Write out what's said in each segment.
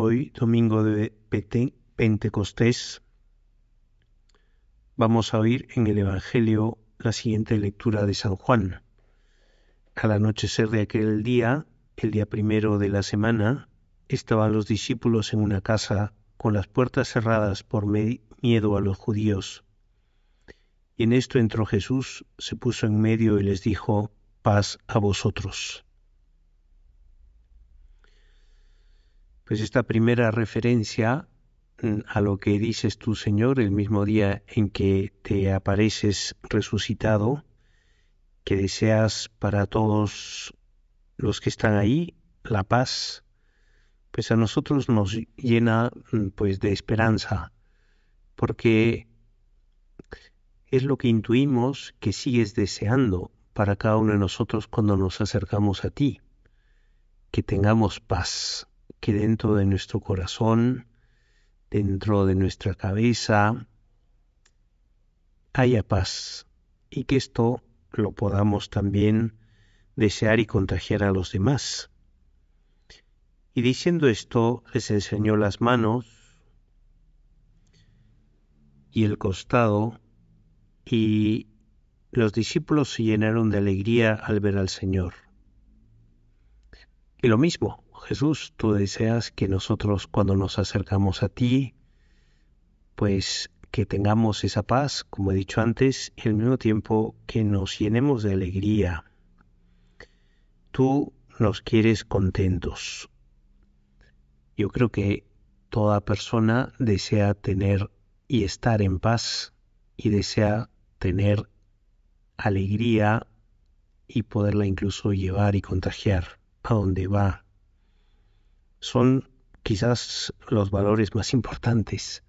Hoy, domingo de Pentecostés, vamos a oír en el Evangelio la siguiente lectura de San Juan. Al anochecer de aquel día, el día primero de la semana, estaban los discípulos en una casa con las puertas cerradas por miedo a los judíos. Y en esto entró Jesús, se puso en medio y les dijo, paz a vosotros. pues esta primera referencia mm, a lo que dices tú, Señor, el mismo día en que te apareces resucitado, que deseas para todos los que están ahí la paz, pues a nosotros nos llena mm, pues de esperanza, porque es lo que intuimos que sigues deseando para cada uno de nosotros cuando nos acercamos a ti, que tengamos paz, que dentro de nuestro corazón, dentro de nuestra cabeza, haya paz y que esto lo podamos también desear y contagiar a los demás. Y diciendo esto, les enseñó las manos y el costado, y los discípulos se llenaron de alegría al ver al Señor. Y lo mismo, Jesús, tú deseas que nosotros cuando nos acercamos a ti, pues que tengamos esa paz, como he dicho antes, y al mismo tiempo que nos llenemos de alegría. Tú nos quieres contentos. Yo creo que toda persona desea tener y estar en paz y desea tener alegría y poderla incluso llevar y contagiar a donde va son quizás los valores más importantes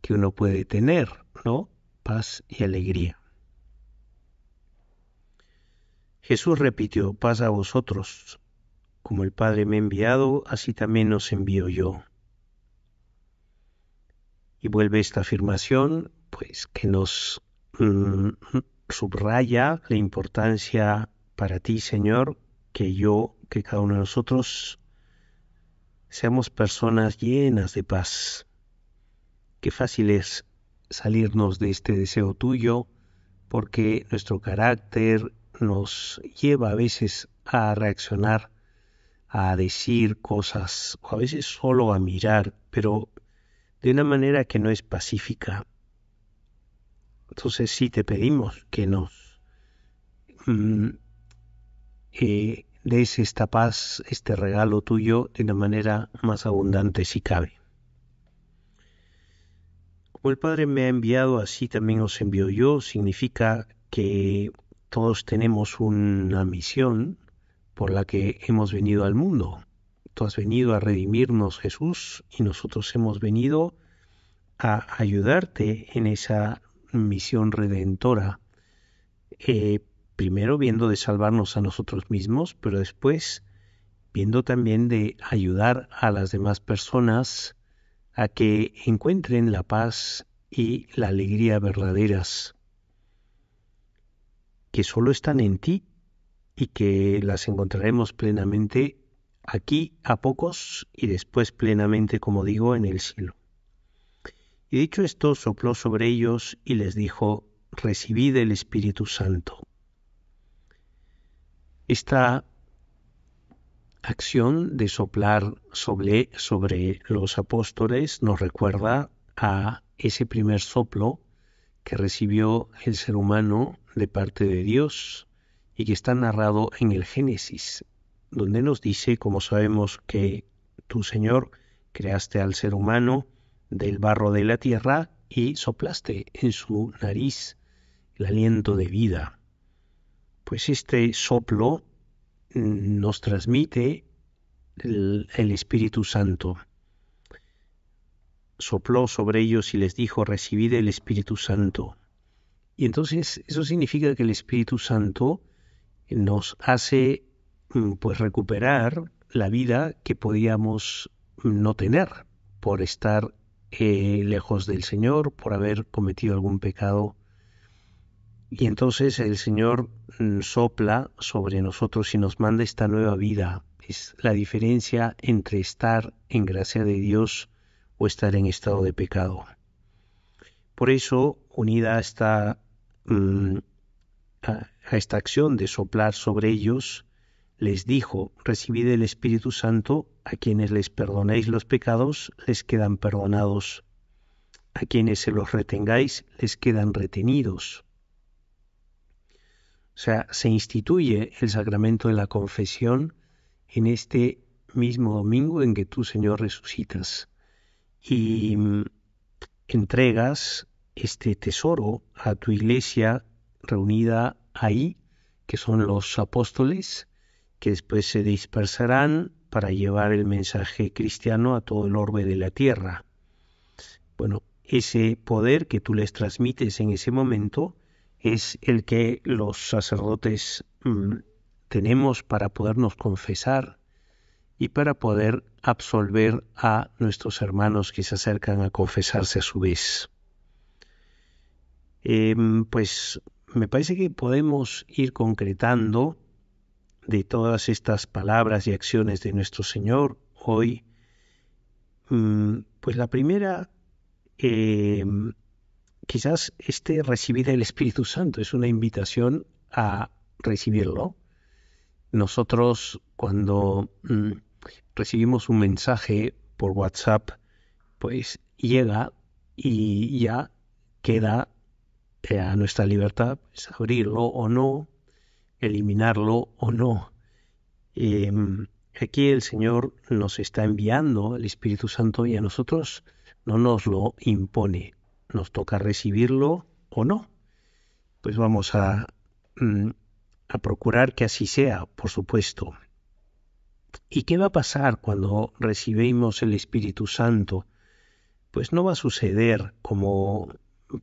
que uno puede tener, ¿no? Paz y alegría. Jesús repitió, paz a vosotros, como el Padre me ha enviado, así también os envío yo. Y vuelve esta afirmación, pues que nos mm, subraya la importancia para ti, Señor, que yo, que cada uno de nosotros Seamos personas llenas de paz. Qué fácil es salirnos de este deseo tuyo porque nuestro carácter nos lleva a veces a reaccionar, a decir cosas o a veces solo a mirar, pero de una manera que no es pacífica. Entonces sí te pedimos que nos mm, eh, des esta paz, este regalo tuyo de la manera más abundante si cabe. Como el Padre me ha enviado, así también os envío yo, significa que todos tenemos una misión por la que hemos venido al mundo. Tú has venido a redimirnos, Jesús, y nosotros hemos venido a ayudarte en esa misión redentora. Eh, primero viendo de salvarnos a nosotros mismos, pero después viendo también de ayudar a las demás personas a que encuentren la paz y la alegría verdaderas, que solo están en ti y que las encontraremos plenamente aquí a pocos y después plenamente, como digo, en el cielo. Y dicho esto, sopló sobre ellos y les dijo, recibid el Espíritu Santo. Esta acción de soplar sobre, los apóstoles nos recuerda a ese primer soplo que recibió el ser humano de parte de Dios y que está narrado en el Génesis, donde nos dice, como sabemos que tu Señor, creaste al ser humano del barro de la tierra y soplaste en su nariz el aliento de vida pues este soplo nos transmite el, Espíritu Santo. Sopló sobre ellos y les dijo, recibid el Espíritu Santo. Y entonces eso significa que el Espíritu Santo nos hace mm, pues recuperar la vida que podíamos no tener por estar eh, lejos del Señor, por haber cometido algún pecado y entonces el Señor mm, sopla sobre nosotros y nos manda esta nueva vida. Es la diferencia entre estar en gracia de Dios o estar en estado de pecado. Por eso, unida a esta, mm, a esta acción de soplar sobre ellos, les dijo, recibid el Espíritu Santo, a quienes les perdonéis los pecados, les quedan perdonados, a quienes se los retengáis, les quedan retenidos o sea, se instituye el sacramento de la confesión en este mismo domingo en que tú, Señor, resucitas y mm, entregas este tesoro a tu iglesia reunida ahí, que son los apóstoles, que después se dispersarán para llevar el mensaje cristiano a todo el orbe de la tierra. Bueno, ese poder que tú les transmites en ese momento es el que los sacerdotes mm, tenemos para podernos confesar y para poder absolver a nuestros hermanos que se acercan a confesarse a su vez. Em, pues me parece que podemos ir concretando de todas estas palabras y acciones de nuestro Señor hoy, mm, pues la primera em, quizás este recibir el Espíritu Santo es una invitación a recibirlo. Nosotros cuando mm, recibimos un mensaje por WhatsApp, pues llega y ya queda eh, a nuestra libertad pues, abrirlo o no, eliminarlo o no. Em, aquí el Señor nos está enviando el Espíritu Santo y a nosotros no nos lo impone, nos toca recibirlo o no. Pues vamos a, mm, a procurar que así sea, por supuesto. ¿Y qué va a pasar cuando recibimos el Espíritu Santo? Pues no va a suceder como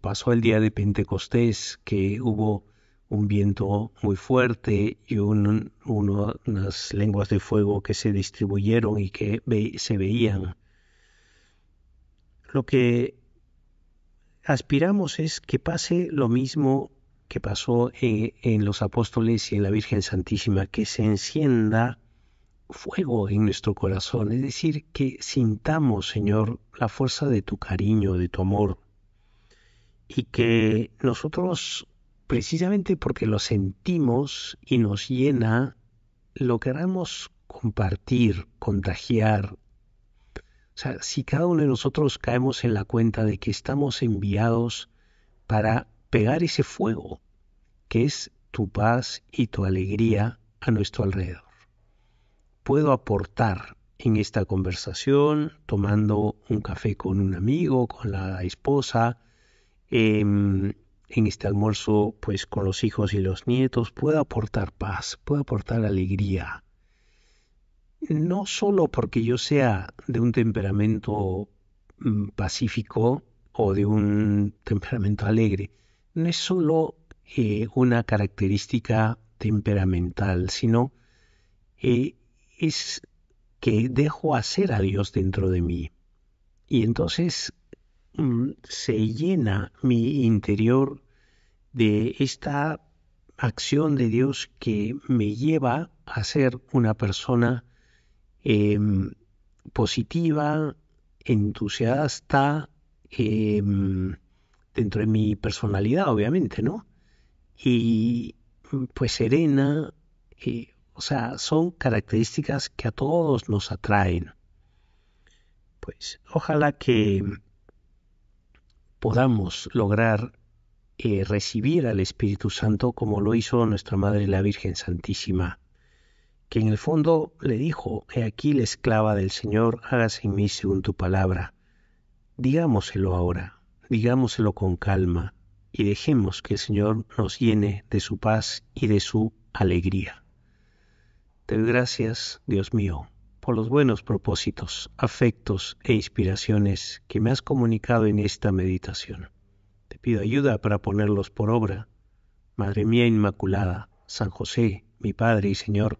pasó el día de Pentecostés, que hubo un viento muy fuerte y unas lenguas de fuego que se distribuyeron y que se veían. Lo que aspiramos es que pase lo mismo que pasó eh, en, los apóstoles y en la Virgen Santísima, que se encienda fuego en nuestro corazón, es decir, que sintamos, Señor, la fuerza de tu cariño, de tu amor, y que nosotros, precisamente porque lo sentimos y nos llena, lo queramos compartir, contagiar, o sea, si cada uno de nosotros caemos en la cuenta de que estamos enviados para pegar ese fuego, que es tu paz y tu alegría a nuestro alrededor. Puedo aportar en esta conversación, tomando un café con un amigo, con la esposa, em, en este almuerzo, pues con los hijos y los nietos, puedo aportar paz, puedo aportar alegría, no solo porque yo sea de un temperamento mm, pacífico o de un temperamento alegre, no es solo eh, una característica temperamental, sino eh, es que dejo hacer a Dios dentro de mí. Y entonces mm, se llena mi interior de esta acción de Dios que me lleva a ser una persona Em, positiva, entusiasta, em, dentro de mi personalidad, obviamente, ¿no? Y mm, pues serena, eh, o sea, son características que a todos nos atraen. Pues ojalá que podamos lograr eh, recibir al Espíritu Santo como lo hizo nuestra Madre la Virgen Santísima que en el fondo le dijo, He aquí la esclava del Señor, hágase en mí según tu palabra. Digámoselo ahora, digámoselo con calma, y dejemos que el Señor nos llene de su paz y de su alegría. Te doy gracias, Dios mío, por los buenos propósitos, afectos e inspiraciones que me has comunicado en esta meditación. Te pido ayuda para ponerlos por obra. Madre mía Inmaculada, San José, mi Padre y Señor,